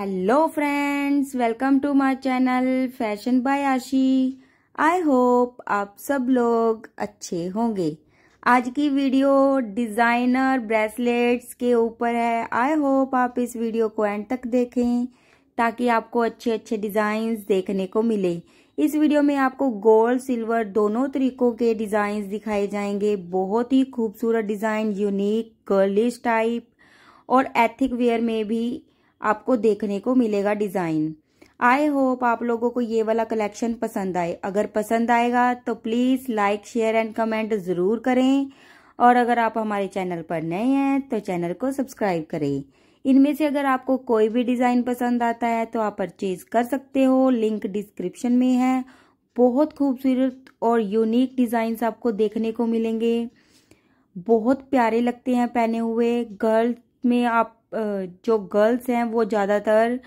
hello friends welcome to my channel fashion by Ashi I hope आप सब लोग अच्छे होंगे आज की वीडियो डिज़ाइनर ब्रेसलेट्स के ऊपर है आई होप आप इस वीडियो को एंड तक देखें ताकि आपको अच्छे अच्छे डिज़ाइंस देखने को मिले इस वीडियो में आपको गोल्ड सिल्वर दोनों तरीकों के डिज़ाइंस दिखाए जाएंगे बहुत ही खूबसूरत डिज़ाइन यूनिक गर्लिश टाइप और एथिक वेयर में भी आपको देखने को मिलेगा डिज़ाइन आई होप आप लोगों को ये वाला कलेक्शन पसंद आए अगर पसंद आएगा तो please like share and comment ज़रूर करें और अगर आप हमारे चैनल पर नए हैं तो चैनल को सब्सक्राइब करें इनमें से अगर आपको कोई भी डिज़ाइन पसंद आता है तो आप परचेज कर सकते हो लिंक डिस्क्रिप्शन में है बहुत खूबसूरत और यूनिक डिज़ाइंस आपको देखने को मिलेंगे बहुत प्यारे लगते हैं पहने हुए गर्ल्स में आप जो गर्ल्स हैं वो ज़्यादातर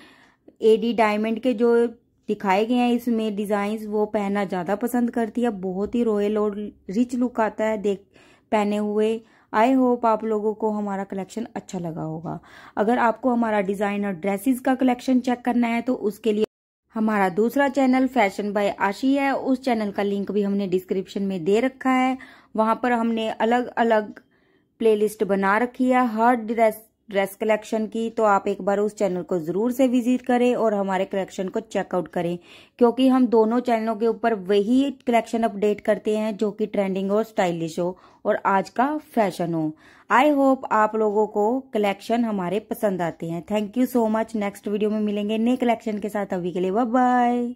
एडी डायमंड के जो दिखाए गए हैं इसमें डिज़ाइंस वो पहनना ज़्यादा पसंद करती है बहुत ही रॉयल और रिच लुक आता है देख पहने हुए आई होप आप लोगों को हमारा कलेक्शन अच्छा लगा होगा अगर आपको हमारा डिज़ाइन और ड्रेसेस का कलेक्शन चेक करना है तो उसके लिए हमारा दूसरा चैनल फैशन बाय आशी है उस चैनल का लिंक भी हमने डिस्क्रिप्शन में दे रखा है वहाँ पर हमने अलग अलग प्लेलिस्ट बना रखी है हर ड्रेस ड्रेस कलेक्शन की तो आप एक बार उस चैनल को ज़रूर से विजिट करें और हमारे कलेक्शन को चेकआउट करें क्योंकि हम दोनों चैनलों के ऊपर वही कलेक्शन अपडेट करते हैं जो कि ट्रेंडिंग और स्टाइलिश हो और आज का फैशन हो आई होप आप लोगों को कलेक्शन हमारे पसंद आते हैं thank you so much next video में मिलेंगे नए कलेक्शन के साथ अभी के लिए बाय